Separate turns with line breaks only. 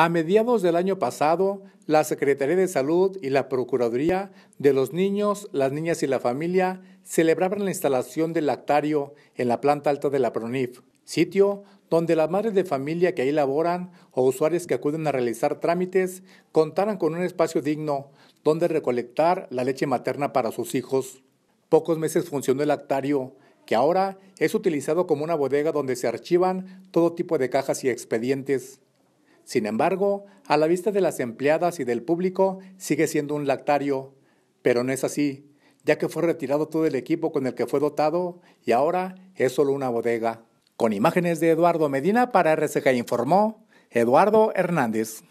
A mediados del año pasado, la Secretaría de Salud y la Procuraduría de los Niños, las Niñas y la Familia celebraban la instalación del lactario en la planta alta de la PRONIF, sitio donde las madres de familia que ahí laboran o usuarios que acuden a realizar trámites contaran con un espacio digno donde recolectar la leche materna para sus hijos. Pocos meses funcionó el lactario, que ahora es utilizado como una bodega donde se archivan todo tipo de cajas y expedientes. Sin embargo, a la vista de las empleadas y del público, sigue siendo un lactario. Pero no es así, ya que fue retirado todo el equipo con el que fue dotado y ahora es solo una bodega. Con imágenes de Eduardo Medina para RCG informó Eduardo Hernández.